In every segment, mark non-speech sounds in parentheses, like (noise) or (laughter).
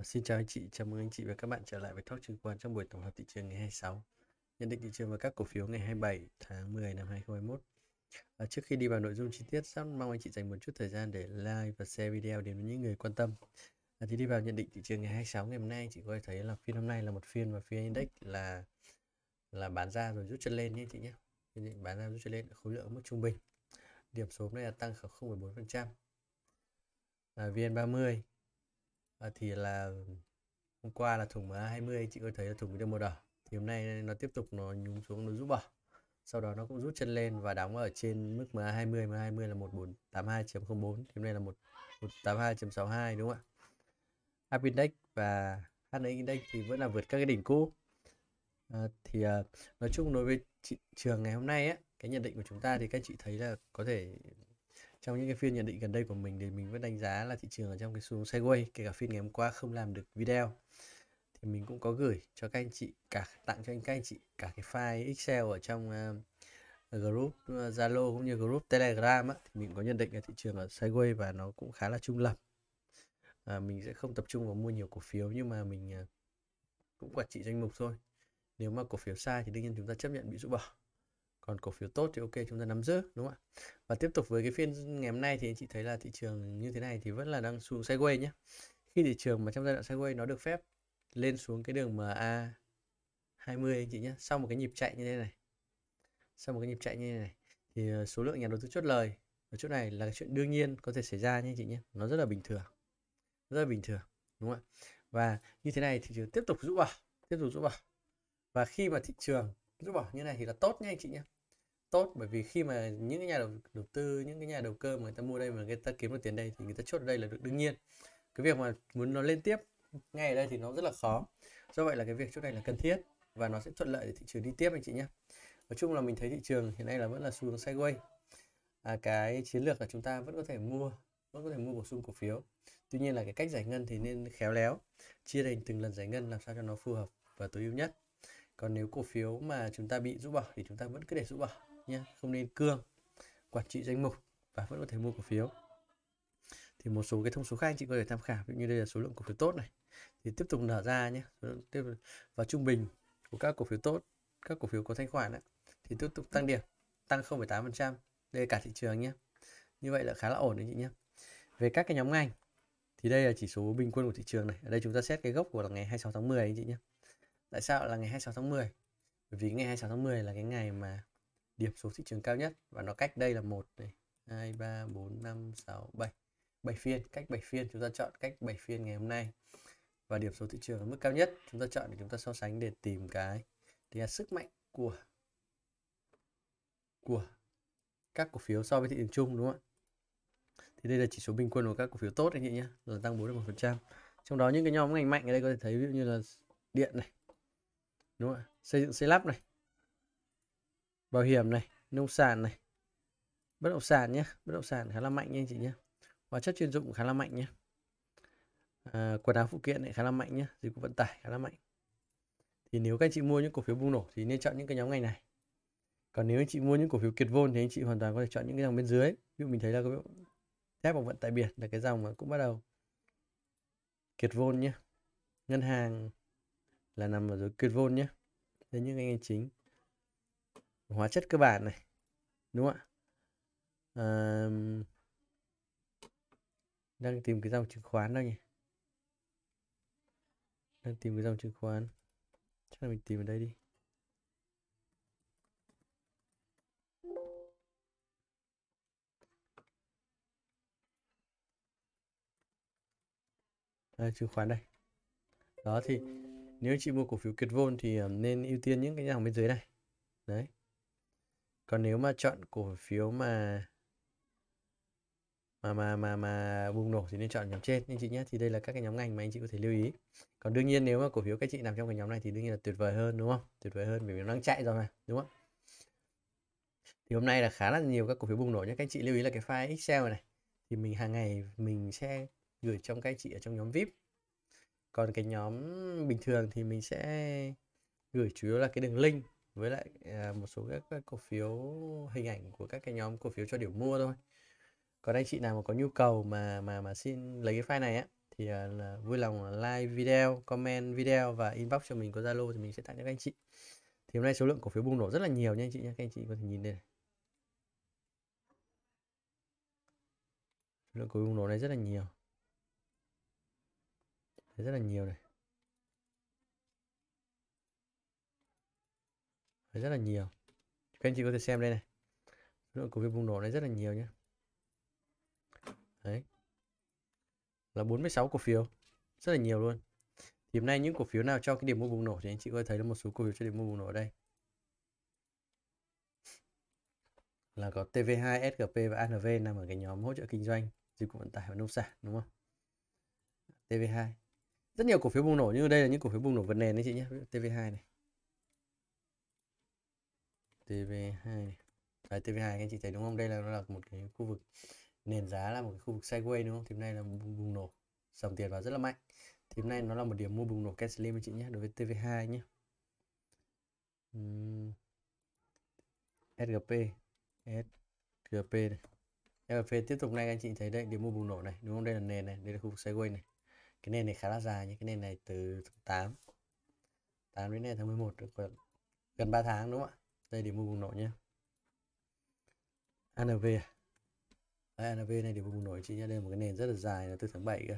Ờ, xin chào anh chị, chào mừng anh chị và các bạn trở lại với Talk Chứng khoán trong buổi tổng hợp thị trường ngày 26. Nhận định thị trường và các cổ phiếu ngày 27 tháng 10 năm 2021. À, ờ, trước khi đi vào nội dung chi tiết, rất mong anh chị dành một chút thời gian để like và share video đến với những người quan tâm. À, thì đi vào nhận định thị trường ngày 26 ngày hôm nay, chị có thể thấy là phiên hôm nay là một phiên và phiên index là là bán ra rồi rút chân lên nhé chị nhé. Bán ra rút chân lên khối lượng mức trung bình. Điểm số hôm nay là tăng khoảng 0,4%. À, VN30 à, thì là hôm qua là thùng 20 chị có thấy là thùng màu đỏ thì hôm nay nó tiếp tục nó nhúng xuống nó rút bỏ sau đó nó cũng rút chân lên và đóng ở trên mức MA 20 MA 20 là 1482.04 thì hôm nay là 182.62 đúng không ạ App Index và HNX Index thì vẫn là vượt các cái đỉnh cũ à, thì à, nói chung đối với thị trường ngày hôm nay á cái nhận định của chúng ta thì các chị thấy là có thể trong những cái phiên nhận định gần đây của mình thì mình vẫn đánh giá là thị trường ở trong cái xu hướng sideways kể cả phiên ngày hôm qua không làm được video thì mình cũng có gửi cho các anh chị cả tặng cho anh các anh chị cả cái file excel ở trong uh, group ờ, zalo cũng như group telegram á, thì mình có nhận định là thị trường ở sideways và nó cũng khá là trung lập à, mình sẽ không tập trung vào mua nhiều cổ phiếu nhưng mà mình uh, cũng quản trị danh mục thôi nếu mà cổ phiếu sai thì đương nhiên chúng ta chấp nhận bị rũ bỏ còn cổ phiếu tốt thì ok chúng ta nắm giữ đúng không ạ và tiếp tục với cái phiên ngày hôm nay thì anh chị thấy là thị trường như thế này thì vẫn là đang xuống sideways nhé khi thị trường mà trong giai đoạn sideways nó được phép lên xuống cái đường MA 20 anh chị nhé sau một cái nhịp chạy như thế này sau một cái nhịp chạy như thế này thì ờ, số lượng nhà đầu tư chốt lời ở chỗ này là chuyện đương nhiên có thể xảy ra nhé anh chị nhé nó rất là bình thường rất là bình thường đúng không ạ và như thế này thì trường tiếp tục rũ vào tiếp tục rũ vào và khi mà thị trường rũ vào như này thì là tốt nha anh chị nhé tốt bởi vì khi mà những cái nhà đầu, đầu tư những cái nhà đầu cơ mà người ta mua đây mà người ta kiếm được tiền đây thì người ta chốt ở đây là được đương nhiên cái việc mà muốn nó lên tiếp ngay ở đây thì nó rất là khó do vậy là cái việc chốt này là cần thiết và nó sẽ thuận lợi để thị trường đi tiếp anh chị nhé nói chung là mình thấy thị trường hiện nay là vẫn là xu hướng sideways à, cái chiến lược là chúng ta vẫn có thể mua vẫn có thể mua bổ sung cổ phiếu tuy nhiên là cái cách giải ngân thì nên khéo léo chia thành từng lần giải ngân làm sao cho nó phù hợp và tối ưu nhất còn nếu cổ phiếu mà chúng ta bị rũ bỏ thì chúng ta vẫn cứ để rũ bỏ nhé không nên cương quản trị danh mục và vẫn có thể mua cổ phiếu thì một số cái thông số khác anh chị có thể tham khảo ví dụ như đây là số lượng cổ phiếu tốt này thì tiếp tục nở ra nhé tiếp và trung bình của các cổ phiếu tốt các cổ phiếu có thanh khoản ấy, thì tiếp tục tăng điểm tăng 0,8% đây là cả thị trường nhé như vậy là khá là ổn đấy chị nhé về các cái nhóm ngành thì đây là chỉ số bình quân của thị trường này ở đây chúng ta xét cái gốc của là ngày 26 tháng 10 anh chị nhé tại sao là ngày 26 tháng 10 bởi vì ngày 26 tháng 10 là cái ngày mà điểm số thị trường cao nhất và nó cách đây là một này 2 3 4 5 6 7 7 phiên cách 7 phiên chúng ta chọn cách 7 phiên ngày hôm nay và điểm số thị trường ở mức cao nhất chúng ta chọn để chúng ta so sánh để tìm cái thì là sức mạnh của của các cổ phiếu so với thị trường chung đúng không ạ thì đây là chỉ số bình quân của các cổ phiếu tốt anh chị nhé rồi tăng 41% trong đó những cái nhóm ngành mạnh ở đây có thể thấy ví dụ như là điện này đúng không ạ xây dựng xây lắp này bảo hiểm này nông sản này bất động sản nhé bất động sản khá là mạnh nha anh chị nhé hóa chất chuyên dụng khá là mạnh nhé à, quần áo phụ kiện này khá là mạnh nhé dịch vụ vận tải khá là mạnh thì nếu các anh chị mua những cổ phiếu bùng nổ thì nên chọn những cái nhóm ngành này còn nếu anh chị mua những cổ phiếu kiệt vôn thì anh chị hoàn toàn có thể chọn những cái dòng bên dưới ví dụ mình thấy là cái thép và vận tải biển là cái dòng mà cũng bắt đầu kiệt vôn nhé ngân hàng là nằm ở dưới kiệt vôn nhé đấy những ngành chính hóa chất cơ bản này đúng không ạ à, đang tìm cái dòng chứng khoán đâu nhỉ đang tìm cái dòng chứng khoán chắc là mình tìm ở đây đi à, chứng khoán đây đó thì nếu chị mua cổ phiếu Kiệt Vôn thì ờ, nên ưu tiên những cái dòng bên dưới này đấy còn nếu mà chọn cổ phiếu mà mà mà mà mà bùng nổ thì nên chọn nhóm trên anh chị nhé thì đây là các cái nhóm ngành mà anh chị có thể lưu ý còn đương nhiên nếu mà cổ phiếu các chị nằm trong cái nhóm này thì đương nhiên là tuyệt vời hơn đúng không tuyệt vời hơn bởi vì nó đang chạy rồi mà đúng không thì hôm nay là khá là nhiều các cổ phiếu bùng nổ nhé các anh chị lưu ý là cái file excel này thì mình hàng ngày mình sẽ gửi trong các anh chị ở trong nhóm vip còn cái nhóm bình thường thì mình sẽ gửi chủ yếu là cái đường link với lại à, một số các, cổ phiếu hình ảnh của các cái nhóm cổ phiếu cho điểm mua thôi còn anh chị nào mà có nhu cầu mà mà mà xin lấy cái file này á thì à, là vui lòng like video comment video và inbox cho mình có zalo thì mình sẽ tặng cho các anh chị thì hôm nay số lượng cổ phiếu bùng nổ rất là nhiều nha anh chị nha các anh chị có thể nhìn đây này. lượng cổ phiếu bùng nổ này rất là nhiều rất là nhiều này rất là nhiều các anh chị có thể xem đây này lượng cổ phiếu bùng nổ này rất là nhiều nhé đấy là 46 cổ phiếu rất là nhiều luôn thì hôm nay những cổ phiếu nào cho cái điểm mua bùng nổ thì anh chị có thấy là một số cổ phiếu cho điểm mua bùng nổ ở đây là có TV2, SGP và ANV nằm ở cái nhóm hỗ trợ kinh doanh dịch vụ vận tải và nông sản đúng không? TV2 rất nhiều cổ phiếu bùng nổ nhưng đây là những cổ phiếu bùng nổ vượt nền đấy chị nhé TV2 này TV2 à, tv các anh chị thấy đúng không đây là nó là một cái khu vực nền giá là một cái khu vực sideways đúng không thì hôm nay là bùng, nổ dòng tiền vào rất là mạnh thì hôm nay nó là một điểm mua bùng nổ cash slim chị nhé đối với TV2 nhé uhm. SGP SGP này. SGP tiếp tục này anh chị thấy đây điểm mua bùng nổ này đúng không đây là nền này đây là khu vực sideways này cái nền này khá là dài nhé cái nền này từ tháng 8 8 đến nay tháng 11 gần 3 tháng đúng không ạ đây điểm mua vùng nổi nhé ANV à? Đấy, ANV này điểm mua vùng nổi chị nhé đây là một cái nền rất là dài là từ tháng 7 cơ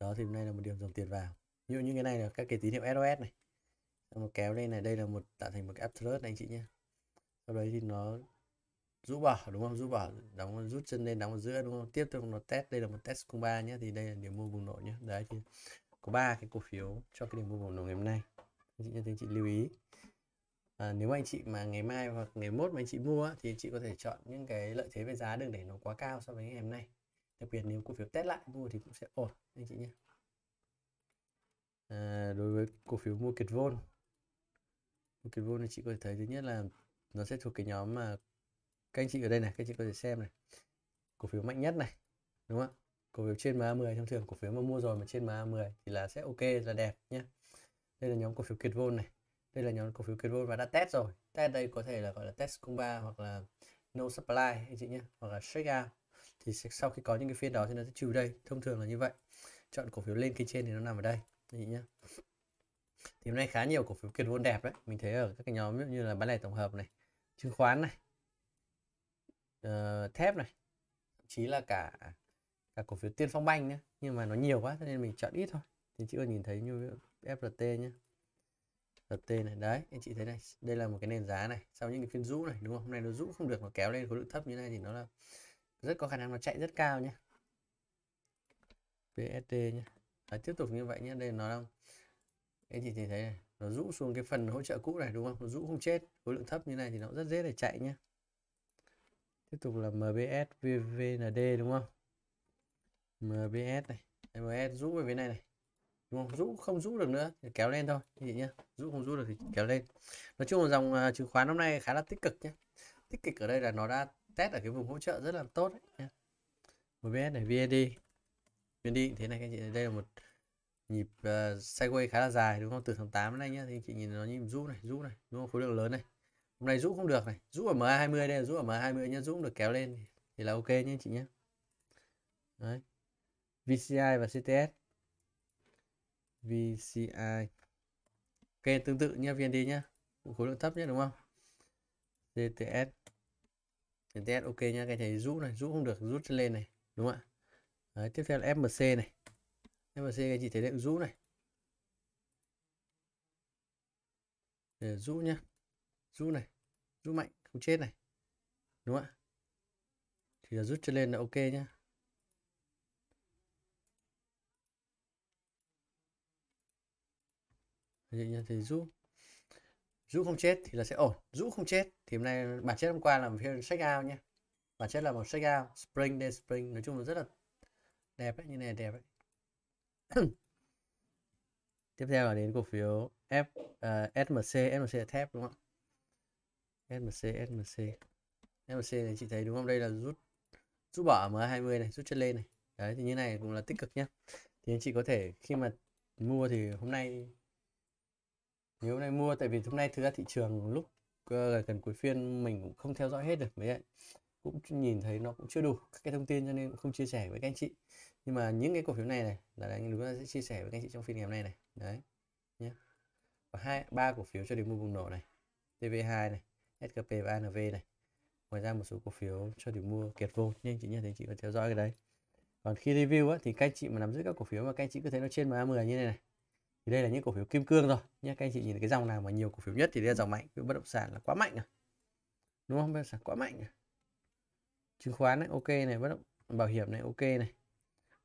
đó thì hôm nay là một điểm dòng tiền vào ví dụ như cái này là các cái tín hiệu SOS này xong nó kéo lên này đây là một tạo thành một cái absolute này anh chị nhé sau đấy thì nó rũ bỏ đúng không rũ bỏ đóng rút chân lên đóng ở giữa đúng không tiếp theo nó test đây là một test cung ba nhé thì đây là điểm mua vùng nội nhé đấy thì có ba cái cổ phiếu cho cái điểm mua vùng nổi ngày hôm nay anh chị nhé anh chị lưu ý à, nếu anh chị mà ngày mai hoặc ngày mốt mà anh chị mua thì anh chị có thể chọn những cái lợi thế về giá đừng để nó quá cao so với ngày hôm nay đặc biệt nếu cổ phiếu test lại mua thì cũng sẽ ổn anh chị nhé à, đối với cổ phiếu mua kiệt vôn mua kiệt vôn thì chị có thể thấy thứ nhất là nó sẽ thuộc cái nhóm mà các anh chị ở đây này các anh chị có thể xem này cổ phiếu mạnh nhất này đúng không cổ phiếu trên MA10 thông thường cổ phiếu mà mua rồi mà trên MA10 thì là sẽ ok là đẹp nhé đây là nhóm cổ phiếu kiệt vôn này đây là nhóm cổ phiếu kiến vốn và đã test rồi test đây có thể là gọi là test cung ba hoặc là no supply anh chị nhé hoặc là shake out thì sau khi có những cái phiên đó thì nó sẽ trừ đây thông thường là như vậy chọn cổ phiếu lên kênh trên thì nó nằm ở đây anh chị nhé thì hôm nay khá nhiều cổ phiếu kiệt vốn đẹp đấy mình thấy ở các cái nhóm như là bán lẻ tổng hợp này chứng khoán này uh, thép này thậm chí là cả cả cổ phiếu tiên phong banh nhé nhưng mà nó nhiều quá cho nên mình chọn ít thôi thì chị có nhìn thấy như flt nhé rt này đấy anh chị thấy này đây là một cái nền giá này sau những cái phiên rũ này đúng không hôm nay nó rũ không được nó kéo lên khối lượng thấp như này thì nó là rất có khả năng nó chạy rất cao nhé PST nhé đấy, tiếp tục như vậy nhé đây nó đang anh chị thì thấy này nó rũ xuống cái phần hỗ trợ cũ này đúng không nó rũ không chết khối lượng thấp như này thì nó rất dễ để chạy nhé tiếp tục là MBS VVND đúng không MBS này MBS rũ về bên này này đúng không? rũ không rũ được nữa thì kéo lên thôi như vậy nhá rũ không rũ được thì kéo lên nói chung là dòng uh, chứng khoán hôm nay khá là tích cực nhé tích cực ở đây là nó đã test ở cái vùng hỗ trợ rất là tốt đấy nhé. MBS này VND VND thế này các anh chị đây là một nhịp uh, sideways khá là dài đúng không từ tháng 8 đến nay nhá thì chị nhìn nó nhịp rũ này rũ này đúng không khối lượng lớn này hôm nay rũ không được này rũ ở MA20 đây là rũ ở MA20 nhá rũ cũng được kéo lên thì là ok nhé chị nhé đấy VCI và CTS VCI ok tương tự nhé VND nhé khối lượng thấp nhất đúng không DTS DTS ok nhé, cái này rũ này rũ không được rút lên này đúng không ạ tiếp theo là FMC này FMC cái chỉ thấy lượng rũ này để rũ nhá rũ này rũ mạnh không chết này đúng không ạ thì là rút chân lên là ok nhá nhân thì rũ rũ không chết thì là sẽ ổn rũ không chết thì hôm nay bản chất hôm qua là một phiên sách ao nhé bản chất là một sách ao spring day spring nói chung là rất là đẹp ấy, như này đẹp ấy (clears throat) tiếp theo là đến cổ phiếu F uh, à, SMC SMC là thép đúng không SMC SMC SMC này chị thấy đúng không đây là rút rút bỏ M20 này rút chân lên này đấy thì như này cũng là tích cực nhé thì anh chị có thể khi mà mua thì hôm nay nếu hôm nay mua tại vì hôm nay thực ra thị trường lúc uh, gần cuối phiên mình cũng không theo dõi hết được mấy ạ cũng nhìn thấy nó cũng chưa đủ các cái thông tin cho nên cũng không chia sẻ với các anh chị nhưng mà những cái cổ phiếu này này là anh chúng ta sẽ chia sẻ với các anh chị trong phiên ngày hôm nay này đấy nhé và hai ba cổ phiếu cho đến mua bùng nổ này TV2 này SKP và ANV này ngoài ra một số cổ phiếu cho điểm mua kiệt vô nhưng chị nhận thấy chị có theo dõi cái đấy còn khi review á, thì các anh chị mà nắm giữ các cổ phiếu mà các anh chị cứ thấy nó trên MA10 như này này thì đây là những cổ phiếu kim cương rồi nhé các anh chị nhìn cái dòng nào mà nhiều cổ phiếu nhất thì đây là dòng mạnh bất động sản là quá mạnh rồi đúng không bất động sản quá mạnh rồi chứng khoán này ok này bất động bảo hiểm này ok này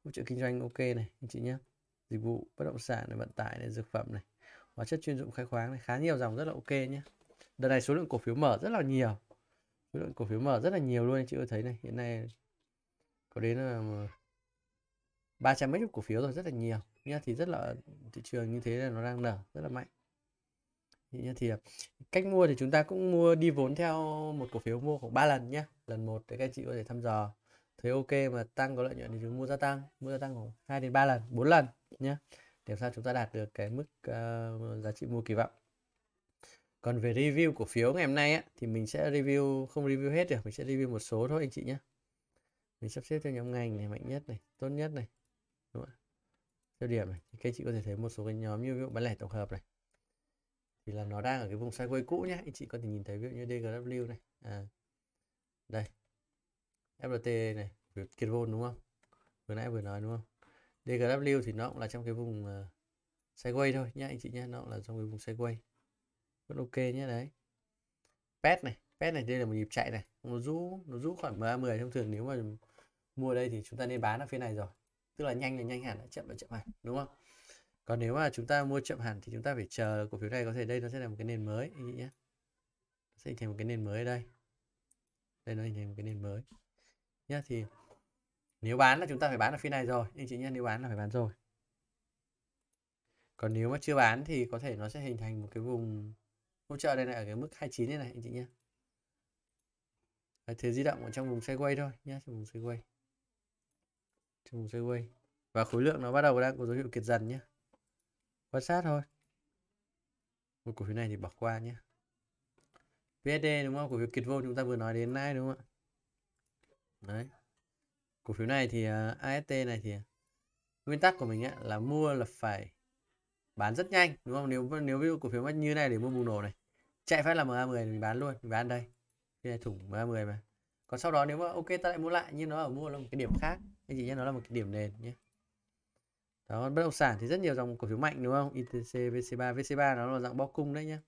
hỗ trợ kinh doanh ok này anh chị nhé dịch vụ bất động sản này vận tải này dược phẩm này hóa chất chuyên dụng khai khoáng này khá nhiều dòng rất là ok nhé đợt này số lượng cổ phiếu mở rất là nhiều số lượng cổ phiếu mở rất là nhiều luôn anh chị có thấy này hiện nay có đến là 300 mấy chục cổ phiếu rồi rất là nhiều nhá thì rất là thị trường như thế là nó đang nở rất là mạnh thì, thì à, cách mua thì chúng ta cũng mua đi vốn theo một cổ phiếu mua khoảng 3 lần nhá lần một để các chị có thể thăm dò thấy ok mà tăng có lợi nhuận thì chúng mua gia tăng mua gia tăng khoảng 2 đến 3 lần 4 lần nhá để sao chúng ta đạt được cái mức uh, giá trị mua kỳ vọng còn về review cổ phiếu ngày hôm nay á, thì mình sẽ review không review hết được mình sẽ review một số thôi anh chị nhé mình sắp xếp theo nhóm ngành này mạnh nhất này tốt nhất này đúng không? tiêu điểm này thì các chị có thể thấy một số cái nhóm như ví dụ bán lẻ tổng hợp này thì là nó đang ở cái vùng sideways cũ nhé anh chị có thể nhìn thấy ví dụ như DGW này à, đây FLT này Kiệt Vôn đúng không vừa nãy vừa nói đúng không DGW thì nó cũng là trong cái vùng uh, sideways thôi nhá anh chị nhé nó cũng là trong cái vùng sideways vẫn ok nhé đấy pet này pet này đây là một nhịp chạy này nó rũ nó rũ khỏi MA10 thông thường nếu mà mua đây thì chúng ta nên bán ở phía này rồi tức là nhanh là nhanh hẳn chậm là chậm hẳn đúng không còn nếu mà chúng ta mua chậm hẳn thì chúng ta phải chờ cổ phiếu này có thể đây nó sẽ là một cái nền mới anh nghĩ nhé sẽ hình thành một cái nền mới ở đây đây nó hình thành một cái nền mới nhá thì nếu bán là chúng ta phải bán ở phía này rồi anh chị nhé nếu bán là phải bán rồi còn nếu mà chưa bán thì có thể nó sẽ hình thành một cái vùng hỗ trợ đây này ở cái mức 29 này này anh chị nhé thế di động ở trong vùng sideways thôi nhé trong vùng sideways trong vùng sideways và khối lượng nó bắt đầu đang có dấu hiệu kiệt dần nhé quan sát thôi một cổ phiếu này thì bỏ qua nhé VSD đúng không cổ phiếu kiệt vô chúng ta vừa nói đến nay đúng không ạ đấy cổ phiếu này thì uh, à, AST này thì à, nguyên tắc của mình á, là mua là phải bán rất nhanh đúng không nếu nếu ví dụ cổ phiếu mất như này để mua bùng nổ này chạy phát là MA10 mình bán luôn mình bán đây cái đây thủng MA10 mà còn sau đó nếu mà ok ta lại mua lại nhưng nó ở mua là một cái điểm khác anh chị nhé nó là một cái điểm nền nhé đó bất động sản thì rất nhiều dòng cổ phiếu mạnh đúng không ITC VC3 VC3 nó là dạng bo cung đấy nhé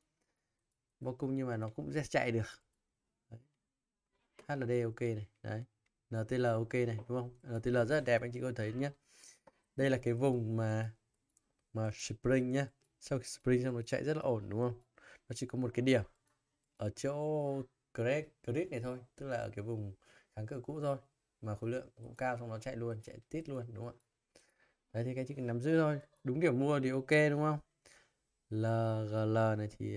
bo cung nhưng mà nó cũng sẽ chạy được đấy. HLD ok này đấy NTL ok này đúng không NTL rất là đẹp anh chị có thấy nhé đây là cái vùng mà mà spring nhá sau khi spring xong nó chạy rất là ổn đúng không nó chỉ có một cái điểm ở chỗ crack crack này thôi tức là ở cái vùng kháng cự cũ thôi mà khối lượng cũng cao xong nó chạy luôn chạy tít luôn đúng không ạ đấy thì các anh chị cần nắm giữ thôi đúng điểm mua thì ok đúng không LGL này thì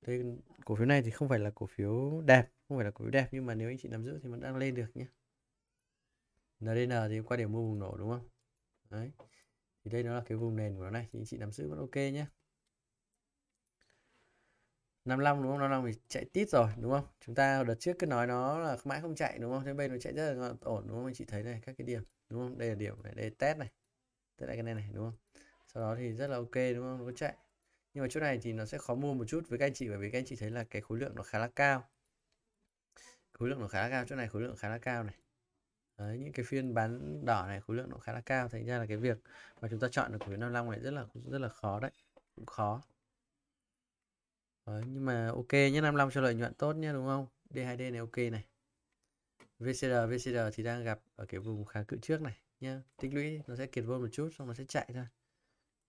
đây ờ, cổ phiếu này thì không phải là cổ phiếu đẹp không phải là cổ phiếu đẹp nhưng mà nếu anh chị nắm giữ thì vẫn đang lên được nhé NDN thì qua điểm mua vùng nổ đúng không đấy thì đây nó là cái vùng nền của nó này thì anh chị nắm giữ vẫn ok nhé 55 đúng không 55 thì chạy tít rồi đúng không chúng ta đợt trước cứ nói nó là mãi không chạy đúng không thế bây nó chạy rất là ổn đúng không anh chị thấy này các cái điểm đúng không đây là điểm này đây là test này test lại cái này này đúng không sau đó thì rất là ok đúng không nó có chạy nhưng mà chỗ này thì nó sẽ khó mua một chút với các anh chị bởi vì các anh chị thấy là cái khối lượng nó khá là cao khối lượng nó khá là cao chỗ này khối lượng khá là cao này Đấy, những cái phiên bán đỏ này khối lượng nó khá là cao thành ra là cái việc mà chúng ta chọn được khối 55 này rất là rất là khó đấy cũng khó Đấy, nhưng mà ok nhé 55 cho lợi nhuận tốt nhé đúng không D2D này ok này VCR VCR thì đang gặp ở cái vùng kháng cự trước này nhá tích lũy nó sẽ kiệt vôn một chút xong nó sẽ chạy thôi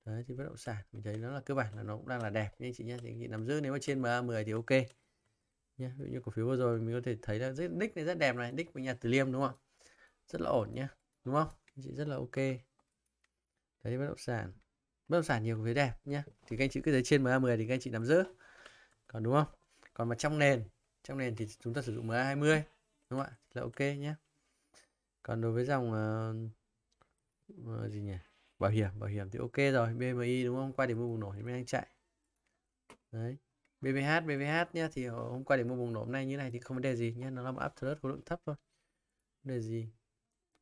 đấy thì bất động sản mình thấy nó là cơ bản là nó cũng đang là đẹp nhưng chị nhé thì nắm giữ nếu mà trên MA 10 thì ok nhé ví dụ như cổ phiếu vừa rồi mình có thể thấy là rất nick này rất đẹp này nick của nhà từ liêm đúng không rất là ổn nhá đúng không chị rất là ok đấy bất động sản bất động sản nhiều cổ phiếu đẹp nhá thì các anh chị cứ thấy trên MA 10 thì các anh chị nắm giữ còn đúng không còn mà trong nền trong nền thì chúng ta sử dụng MA20 đúng không ạ là ok nhé còn đối với dòng uh, gì nhỉ bảo hiểm bảo hiểm thì ok rồi BMI đúng không qua để mua bùng nổ thì mới đang chạy đấy BBH BBH nhé thì hôm qua để mua bùng nổ hôm nay như này thì không vấn đề gì nhé nó là một áp thớt khối lượng thấp thôi vấn đề gì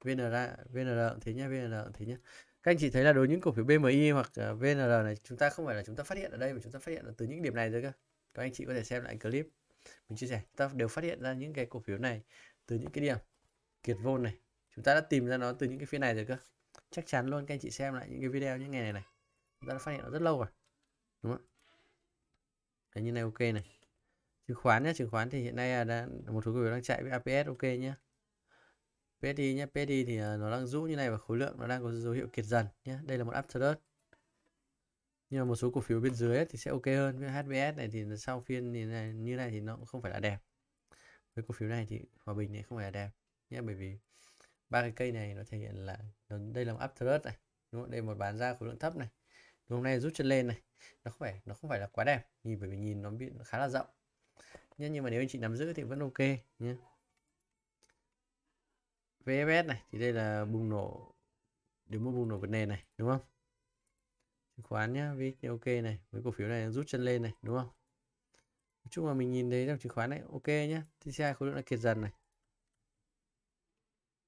VNR VNR thế nhé VNR thế nhé các anh chị thấy là đối với những cổ phiếu BMI hoặc VNR này chúng ta không phải là chúng ta phát hiện ở đây mà chúng ta phát hiện là từ những điểm này rồi cơ các anh chị có thể xem lại clip mình chia sẻ ta đều phát hiện ra những cái cổ phiếu này từ những cái điểm kiệt vôn này chúng ta đã tìm ra nó từ những cái phiên này rồi cơ chắc chắn luôn các anh chị xem lại những cái video những ngày này này chúng ta đã phát hiện nó rất lâu rồi đúng không cái như này ok này chứng khoán nhé chứng khoán thì hiện nay là một số cổ phiếu đang chạy với aps ok nhé PSI nhé PSI thì à, nó đang rũ như này và khối lượng nó đang có dấu hiệu kiệt dần nhé đây là một uptrend nhưng mà một số cổ phiếu bên dưới thì sẽ ok hơn với HBS này thì sau phiên thì này, như này thì nó cũng không phải là đẹp với cổ phiếu này thì hòa bình này không phải là đẹp nhé bởi vì ba cái cây này nó thể hiện là nó, đây là một uptrend này đúng không? đây một bán ra khối lượng thấp này đúng hôm nay rút chân lên này nó không phải nó không phải là quá đẹp nhìn bởi vì nhìn nó bị khá là rộng nhé nhưng mà nếu anh chị nắm giữ thì vẫn ok nhé VFS này thì đây là bùng nổ nếu một bùng nổ vấn đề này đúng không chứng khoán nhá viết ok này với cổ phiếu này rút chân lên này đúng không nói chung là mình nhìn thấy trong chứng khoán này ok nhá TCI khối lượng là kiệt dần này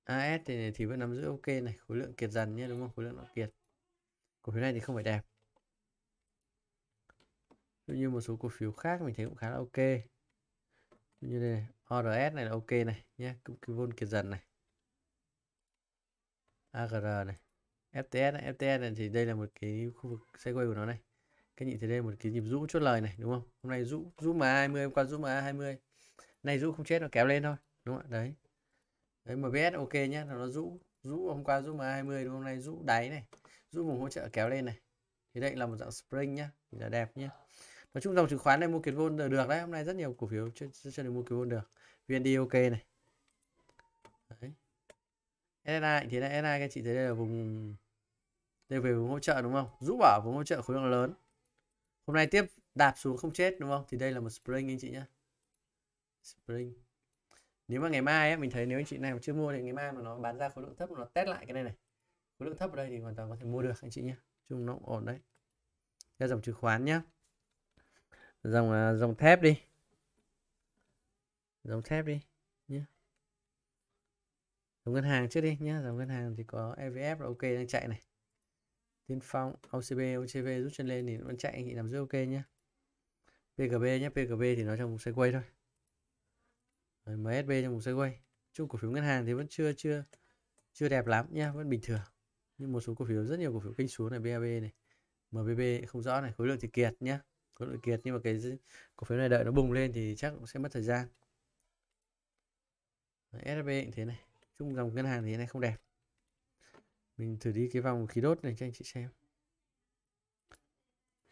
AS thì, thì vẫn nắm giữ ok này khối lượng kiệt dần nhé đúng không khối lượng nó kiệt cổ phiếu này thì không phải đẹp Ví như một số cổ phiếu khác mình thấy cũng khá là ok như đây này, ORS này là ok này nhé cũng cái vôn kiệt dần này AGR này FTS này, FTS này thì đây là một cái khu vực segway của nó này các nhìn thấy đây một cái nhịp rũ chốt lời này đúng không hôm nay rũ rũ mà 20 hôm qua rũ mà 20 nay rũ không chết nó kéo lên thôi đúng không ạ đấy đấy MBS ok nhé nó rũ rũ hôm qua rũ mà 20 đúng không? hôm nay rũ đáy này rũ vùng hỗ trợ kéo lên này thì đây là một dạng spring nhá thì là đẹp nhá nói chung dòng chứng khoán này mua kiệt vôn được đấy hôm nay rất nhiều cổ phiếu chưa chưa được mua kiệt vôn được VND ok này đấy SNA thì là SNA các chị thấy đây là vùng đây về vùng hỗ trợ đúng không rũ bỏ vùng hỗ trợ khối lượng lớn hôm nay tiếp đạp xuống không chết đúng không thì đây là một spring anh chị nhé spring nếu mà ngày mai ấy, mình thấy nếu anh chị nào chưa mua thì ngày mai mà nó bán ra khối lượng thấp nó test lại cái này này khối lượng thấp ở đây thì hoàn toàn có thể mua được anh chị nhé chung nó cũng ổn đấy ra dòng chứng khoán nhé dòng à, dòng thép đi dòng thép đi nhé dòng ngân hàng trước đi nhé dòng ngân hàng thì có evf là ok đang chạy này Tiên Phong, OCB, OCB rút chân lên thì vẫn chạy anh chị làm rất ok nhé. PGB nhé, PGB thì nó trong vùng xe quay thôi. Rồi, MSB trong vùng xe quay. Chung cổ phiếu ngân hàng thì vẫn chưa chưa chưa đẹp lắm nhé, vẫn bình thường. Nhưng một số cổ phiếu rất nhiều cổ phiếu kinh xuống này, BAB này, MBB không rõ này, khối lượng thì kiệt nhá. Khối lượng kiệt nhưng mà cái cổ phiếu này đợi nó bùng lên thì chắc cũng sẽ mất thời gian. SB thế này, chung dòng ngân hàng thì này không đẹp mình thử đi cái vòng khí đốt này cho anh chị xem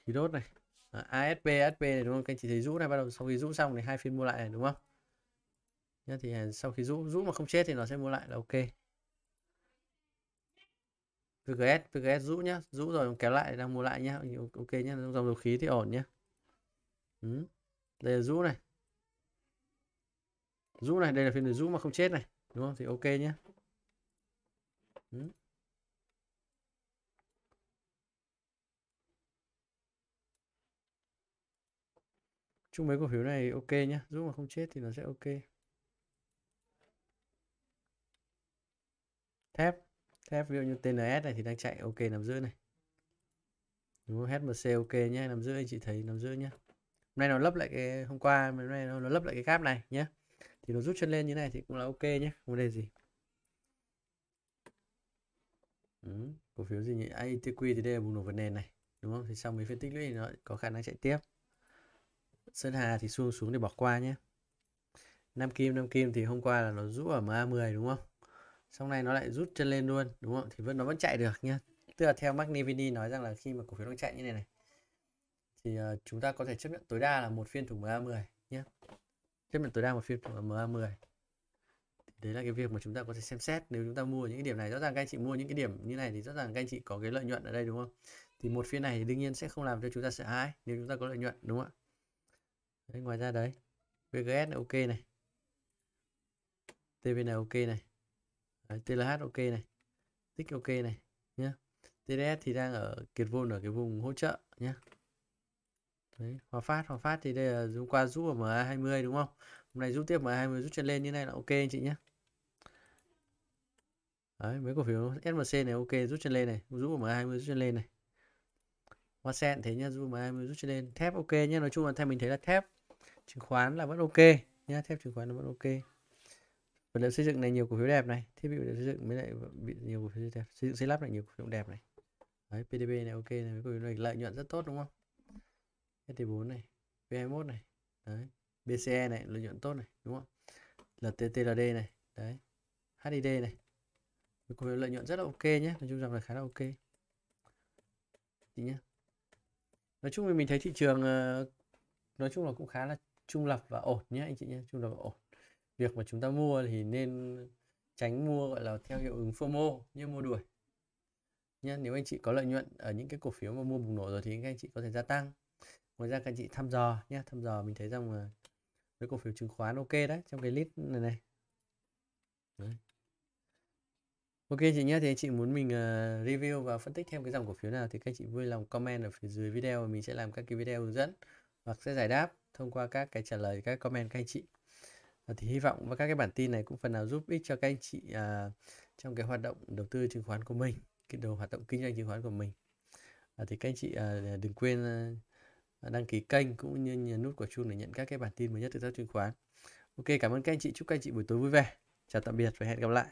khí đốt này à, ASP ASP này đúng không các anh chị thấy rũ này bắt đầu sau khi rũ xong thì hai phiên mua lại này đúng không nhá thì à, sau khi rũ rũ mà không chết thì nó sẽ mua lại là ok VGS VGS rũ nhá rũ rồi kéo lại đang mua lại nhá ok nhá dòng dầu khí thì ổn nhá ừ. đây là rũ này rũ này đây là phiên rũ mà không chết này đúng không thì ok nhá ừ. chung mấy cổ phiếu này ok nhé, giúp mà không chết thì nó sẽ ok thép thép ví dụ như TNS này thì đang chạy ok nằm giữa này đúng không HMC ok nhé nằm giữa anh chị thấy nằm giữa nhá hôm nay nó lấp lại cái hôm qua hôm nay nó, nó lấp lại cái gap này nhá thì nó rút chân lên như này thì cũng là ok nhé không vấn đề gì ừ. cổ phiếu gì nhỉ ITQ thì đây là bùng nổ vượt nền này đúng không thì sau mấy phiên tích lũy thì nó có khả năng chạy tiếp Sơn Hà thì xuống xuống để bỏ qua nhé. Nam Kim, Nam Kim thì hôm qua là nó rút ở MA10 đúng không? Xong này nó lại rút chân lên luôn đúng không? Thì vẫn nó vẫn chạy được nhé Tức là theo Magnivini nói rằng là khi mà cổ phiếu đang chạy như này này thì uh, chúng ta có thể chấp nhận tối đa là một phiên thủng MA10 nhé. Chấp nhận tối đa một phiên thủng MA10. Đấy là cái việc mà chúng ta có thể xem xét nếu chúng ta mua những cái điểm này rõ ràng các anh chị mua những cái điểm như này thì rõ ràng các anh chị có cái lợi nhuận ở đây đúng không? Thì một phiên này thì đương nhiên sẽ không làm cho chúng ta sợ hãi nếu chúng ta có lợi nhuận đúng không ạ? đấy, ngoài ra đấy VGS ok này TVN ok này đấy, TLH ok này tích ok này nhá TDS thì đang ở kiệt vôn ở cái vùng hỗ trợ nhá Đấy, Hòa Phát, Hòa Phát thì đây là hôm qua rút ở MA20 đúng không? Hôm nay rút tiếp MA20 rút chân lên như này là ok anh chị nhé. Đấy, mấy cổ phiếu SMC này ok rút chân lên này, rút ở MA20 rút chân lên này. Hoa sen thế nhá, rút MA20 rút chân lên. Thép ok nhá, nói chung là theo mình thấy là thép chứng khoán là vẫn ok nhá thép chứng khoán là vẫn ok vật liệu xây dựng này nhiều cổ phiếu đẹp này thiết bị vật liệu xây dựng mới lại bị nhiều cổ phiếu đẹp xây dựng xây lắp này nhiều cổ phiếu đẹp này đấy PDB này ok này mấy cổ phiếu này lợi nhuận rất tốt đúng không ST4 này V21 này đấy BCE này lợi nhuận tốt này đúng không LTTLD này đấy HID này mấy cổ phiếu lợi nhuận rất là ok nhé nói chung rằng là khá là ok thì nhé nói chung là mình thấy thị trường ờ, nói chung là cũng khá là trung lập và ổn nhé anh chị nhé trung lập và ổn việc mà chúng ta mua thì nên tránh mua gọi là theo hiệu ứng FOMO như mua đuổi nhé nếu anh chị có lợi nhuận ở những cái cổ phiếu mà mua bùng nổ rồi thì các anh chị có thể gia tăng ngoài ra các anh chị thăm dò nhé thăm dò mình thấy rằng là với cổ phiếu chứng khoán ok đấy trong cái list này này đấy. ok chị nhé thì anh chị muốn mình uh, review và phân tích thêm cái dòng cổ phiếu nào thì các anh chị vui lòng comment ở phía dưới video và mình sẽ làm các cái video hướng dẫn hoặc sẽ giải đáp thông qua các cái trả lời các comment các anh chị thì hy vọng và các cái bản tin này cũng phần nào giúp ích cho các anh chị à, trong cái hoạt động đầu tư chứng khoán của mình cái đồ hoạt động kinh doanh chứng khoán của mình à, thì các anh chị à, đừng quên à, đăng ký kênh cũng như nhấn nút quả chuông để nhận các cái bản tin mới nhất từ các chứng khoán ok cảm ơn các anh chị chúc các anh chị buổi tối vui vẻ chào tạm biệt và hẹn gặp lại